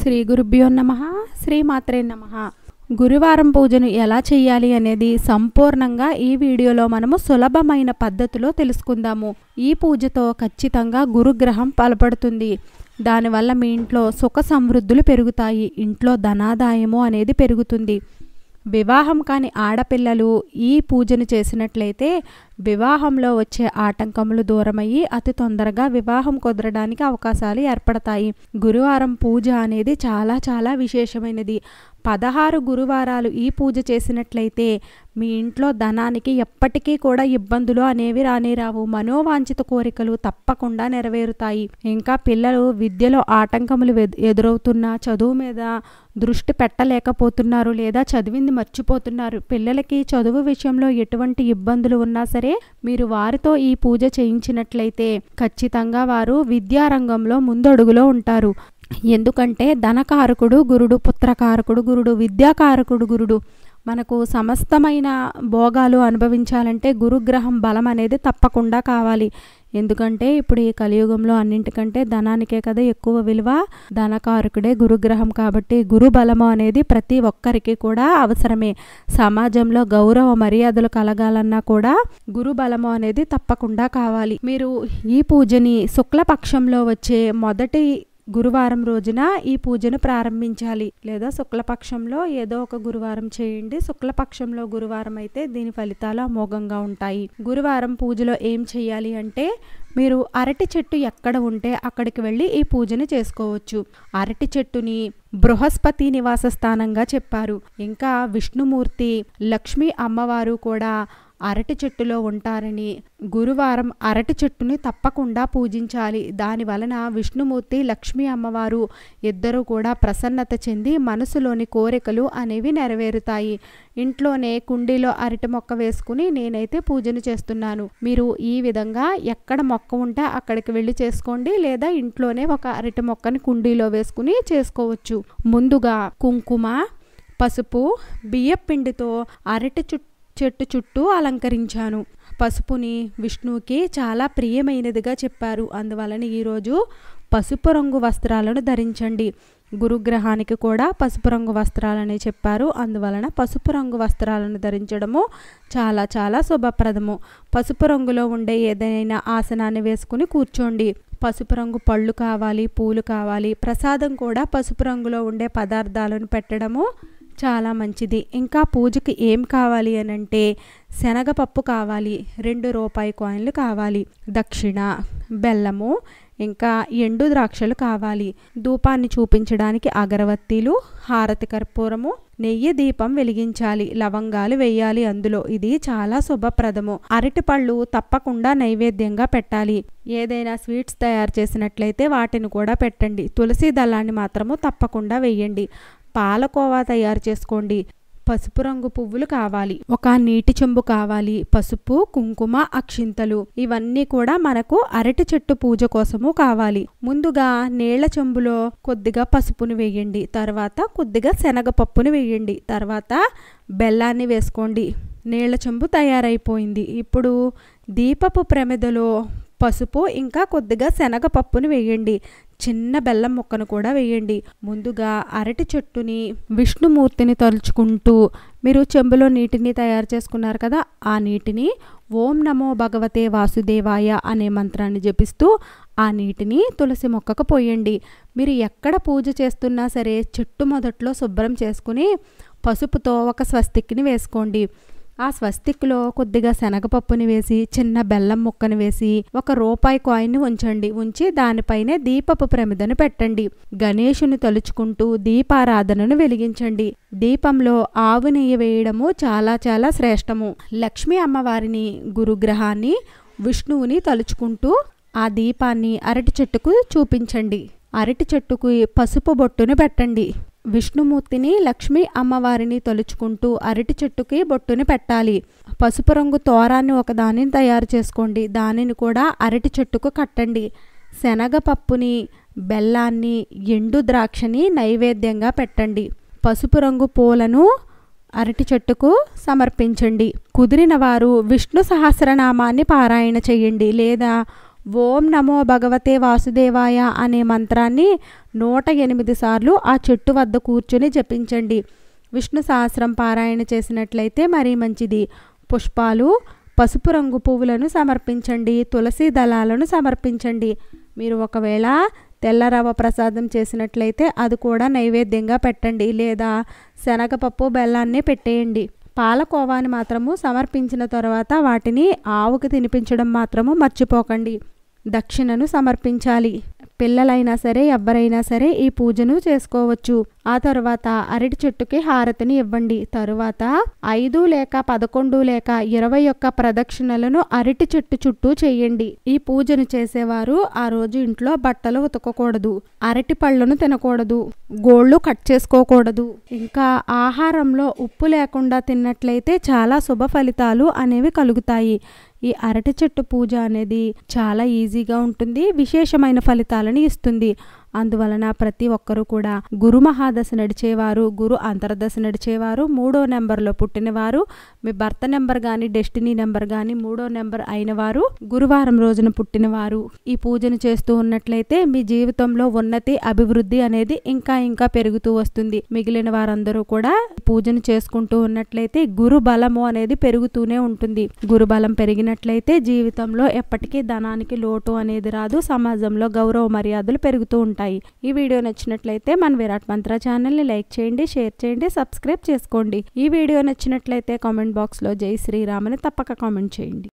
శ్రీ గురుభ్యో నమ శ్రీమాత్రే నమ గురువారం పూజను ఎలా చేయాలి అనేది సంపూర్ణంగా ఈ వీడియోలో మనము సులభమైన పద్ధతిలో తెలుసుకుందాము ఈ పూజతో ఖచ్చితంగా గురుగ్రహం పలపడుతుంది దానివల్ల మీ ఇంట్లో సుఖ సమృద్ధులు పెరుగుతాయి ఇంట్లో ధనాదాయము అనేది పెరుగుతుంది వివాహం కాని ఆడపిల్లలు ఈ పూజను చేసినట్లయితే వివాహంలో వచ్చే ఆటంకములు దూరమయ్యి అతి తొందరగా వివాహం కుదరడానికి అవకాశాలు ఏర్పడతాయి గురువారం పూజ అనేది చాలా చాలా విశేషమైనది పదహారు గురువారాలు ఈ పూజ చేసినట్లయితే మీ ఇంట్లో ధనానికి ఎప్పటికీ కూడా ఇబ్బందులు అనేవి రావు మనోవాంఛిత కోరికలు తప్పకుండా నెరవేరుతాయి ఇంకా పిల్లలు విద్యలో ఆటంకములు ఎదురవుతున్నా చదువు మీద దృష్టి పెట్టలేకపోతున్నారు లేదా చదివింది మర్చిపోతున్నారు పిల్లలకి చదువు విషయంలో ఎటువంటి ఇబ్బందులు ఉన్నా సరే మీరు వారితో ఈ పూజ చేయించినట్లయితే ఖచ్చితంగా వారు విద్యారంగంలో ముందడుగులో ఉంటారు ఎందుకంటే ధనకారకుడు గురుడు పుత్రకారకుడు గురుడు విద్యాకారకుడు గురుడు మనకు సమస్తమైన భోగాలు అనుభవించాలంటే గురుగ్రహం బలం అనేది తప్పకుండా కావాలి ఎందుకంటే ఇప్పుడు ఈ కలియుగంలో అన్నింటికంటే ధనానికే కదా ఎక్కువ విలువ ధనకారకుడే గురుగ్రహం కాబట్టి గురు బలము అనేది ప్రతి ఒక్కరికి కూడా అవసరమే సమాజంలో గౌరవ మర్యాదలు కలగాలన్నా కూడా గురు బలము అనేది తప్పకుండా కావాలి మీరు ఈ పూజని శుక్లపక్షంలో వచ్చే మొదటి గురువారం రోజున ఈ పూజను ప్రారంభించాలి లేదా శుక్లపక్షంలో ఏదో ఒక గురువారం చేయండి శుక్లపక్షంలో గురువారం అయితే దీని ఫలితాలు అమోఘంగా ఉంటాయి గురువారం పూజలో ఏం చేయాలి అంటే మీరు అరటి చెట్టు ఎక్కడ ఉంటే అక్కడికి వెళ్ళి ఈ పూజను చేసుకోవచ్చు అరటి చెట్టుని బృహస్పతి నివాస స్థానంగా చెప్పారు ఇంకా విష్ణుమూర్తి లక్ష్మీ అమ్మవారు కూడా అరటి చెట్టులో ఉంటారని గురువారం అరటి చెట్టుని తప్పకుండా పూజించాలి దాని వలన విష్ణుమూర్తి లక్ష్మీ అమ్మవారు ఇద్దరూ కూడా ప్రసన్నత చెంది మనసులోని కోరికలు అనేవి నెరవేరుతాయి ఇంట్లోనే కుండీలో అరటి మొక్క వేసుకుని నేనైతే పూజను చేస్తున్నాను మీరు ఈ విధంగా ఎక్కడ మొక్క ఉంటే అక్కడికి వెళ్ళి చేసుకోండి లేదా ఇంట్లోనే ఒక అరటి మొక్కని కుండీలో వేసుకుని చేసుకోవచ్చు ముందుగా కుంకుమ పసుపు బియ్యపిండితో అరటి చుట్టూ చెట్టు చుట్టూ అలంకరించాను పసుపుని విష్ణువుకి చాలా ప్రియమైనదిగా చెప్పారు అందువలన ఈరోజు పసుపు రంగు వస్త్రాలను ధరించండి గురుగ్రహానికి కూడా పసుపు రంగు వస్త్రాలని చెప్పారు అందువలన పసుపు రంగు వస్త్రాలను ధరించడము చాలా చాలా శుభప్రదము పసుపు రంగులో ఉండే ఏదైనా ఆసనాన్ని వేసుకుని కూర్చోండి పసుపు రంగు పళ్ళు కావాలి పూలు కావాలి ప్రసాదం కూడా పసుపు రంగులో ఉండే పదార్థాలను పెట్టడము చాలా మంచిది ఇంకా పూజకి ఏం కావాలి అని అంటే శనగపప్పు కావాలి రెండు రూపాయి కాయిన్లు కావాలి దక్షిణ బెల్లము ఇంకా ఎండు ద్రాక్షలు కావాలి ధూపాన్ని చూపించడానికి అగరవత్తీలు హారతి కర్పూరము నెయ్యి దీపం వెలిగించాలి లవంగాలు వేయాలి అందులో ఇది చాలా శుభప్రదము అరటిపళ్ళు తప్పకుండా నైవేద్యంగా పెట్టాలి ఏదైనా స్వీట్స్ తయారు చేసినట్లయితే వాటిని కూడా పెట్టండి తులసి దళాన్ని మాత్రము తప్పకుండా వేయండి పాలకోవా తయారు చేసుకోండి పసుపు రంగు పువ్వులు కావాలి ఒక నీటి చెంబు కావాలి పసుపు కుంకుమ అక్షింతలు ఇవన్నీ కూడా మనకు అరటి చెట్టు పూజ కోసము కావాలి ముందుగా నీళ్ల చెంబులో కొద్దిగా పసుపును వేయండి తర్వాత కొద్దిగా శనగపప్పును వేయండి తర్వాత బెల్లాన్ని వేసుకోండి నీళ్ల చెంబు తయారైపోయింది ఇప్పుడు దీపపు ప్రమిదలో పసుపు ఇంకా కొద్దిగా శనగపప్పును వేయండి చిన్న బెల్లం ముక్కను కూడా వేయండి ముందుగా అరటి చెట్టుని విష్ణుమూర్తిని తలుచుకుంటూ మీరు చెంబులో నీటిని తయారు చేసుకున్నారు కదా ఆ నీటిని ఓం నమో భగవతే వాసుదేవాయ అనే మంత్రాన్ని జపిస్తూ ఆ నీటిని తులసి మొక్కకు పోయండి మీరు ఎక్కడ పూజ చేస్తున్నా సరే చెట్టు మొదట్లో శుభ్రం చేసుకుని పసుపుతో ఒక స్వస్తికిని వేసుకోండి ఆ స్వస్తిక్లో కొద్దిగా శనగపప్పుని వేసి చిన్న బెల్లం ముక్కను వేసి ఒక రూపాయి కాయిన్ ఉంచండి ఉంచి దానిపైనే దీపపు ప్రమిదను పెట్టండి గణేషుని తలుచుకుంటూ దీపారాధనను వెలిగించండి దీపంలో ఆవు నెయ్యి వేయడము చాలా చాలా శ్రేష్టము లక్ష్మీ అమ్మవారిని గురుగ్రహాన్ని విష్ణువుని తలుచుకుంటూ ఆ దీపాన్ని అరటి చెట్టుకు చూపించండి అరటి చెట్టుకు పసుపు బొట్టును పెట్టండి విష్ణుమూర్తిని లక్ష్మి అమ్మవారిని తొలుచుకుంటూ అరటి చెట్టుకి బొట్టుని పెట్టాలి పసుపు రంగు తోరాన్ని ఒకదానిని తయారు చేసుకోండి దానిని కూడా అరటి చెట్టుకు కట్టండి శనగపప్పుని బెల్లాన్ని ఎండు ద్రాక్షని నైవేద్యంగా పెట్టండి పసుపు రంగు పూలను అరటి చెట్టుకు సమర్పించండి కుదిరిన వారు విష్ణు సహస్రనామాన్ని పారాయణ చేయండి లేదా ఓం నమో భగవతే వాసుదేవాయ అనే మంత్రాన్ని నూట ఎనిమిది సార్లు ఆ చెట్టు వద్ద కూర్చొని జపించండి విష్ణు సహస్రం పారాయణ చేసినట్లయితే మరీ మంచిది పుష్పాలు పసుపు రంగు పువ్వులను సమర్పించండి తులసి దళాలను సమర్పించండి మీరు ఒకవేళ తెల్లరవ ప్రసాదం చేసినట్లయితే అది కూడా నైవేద్యంగా పెట్టండి లేదా శనగపప్పు బెల్లాన్ని పెట్టేయండి పాలకోవాని మాత్రము సమర్పించిన తర్వాత వాటిని ఆవుకి తినిపించడం మాత్రము మర్చిపోకండి దక్షిణను సమర్పించాలి పిల్లలైనా సరే ఎవ్వరైనా సరే ఈ పూజను చేసుకోవచ్చు ఆ తర్వాత అరటి చెట్టుకి హారతిని ఇవ్వండి తరువాత ఐదు లేక పదకొండు లేక ఇరవై యొక్క ప్రదక్షిణలను అరటి చెట్టు చుట్టూ చేయండి ఈ పూజను చేసేవారు ఆ రోజు ఇంట్లో బట్టలు ఉతకకూడదు అరటి పళ్ళను తినకూడదు గోళ్ళు కట్ చేసుకోకూడదు ఇంకా ఆహారంలో ఉప్పు లేకుండా తిన్నట్లయితే చాలా శుభ ఫలితాలు అనేవి కలుగుతాయి ఈ అరటి చెట్టు పూజ అనేది చాలా ఈజీగా ఉంటుంది విశేషమైన ఫలితాలను ఇస్తుంది అందువలన ప్రతి ఒక్కరూ కూడా గురు మహాదశ నడిచేవారు గురు అంతర్దశ నడిచేవారు మూడో నెంబర్లో పుట్టినవారు మీ భర్త నెంబర్ కానీ డెస్టినీ నెంబర్ కానీ మూడో నెంబర్ అయిన వారు గురువారం రోజున పుట్టినవారు ఈ పూజను చేస్తూ ఉన్నట్లయితే మీ జీవితంలో ఉన్నతి అభివృద్ధి అనేది ఇంకా ఇంకా పెరుగుతూ వస్తుంది మిగిలిన వారందరూ కూడా పూజను చేసుకుంటూ ఉన్నట్లయితే గురు బలము అనేది పెరుగుతూనే ఉంటుంది గురు బలం పెరిగినట్లయితే జీవితంలో ఎప్పటికీ ధనానికి లోటు అనేది రాదు సమాజంలో గౌరవ మర్యాదలు పెరుగుతూ ఉంటాయి ఉంటాయి ఈ వీడియో నచ్చినట్లయితే మన విరాట్ మంత్ర ఛానల్ని లైక్ చేయండి షేర్ చేయండి సబ్స్క్రైబ్ చేసుకోండి ఈ వీడియో నచ్చినట్లయితే కామెంట్ బాక్స్లో జై శ్రీరామ్ అని తప్పక కామెంట్ చేయండి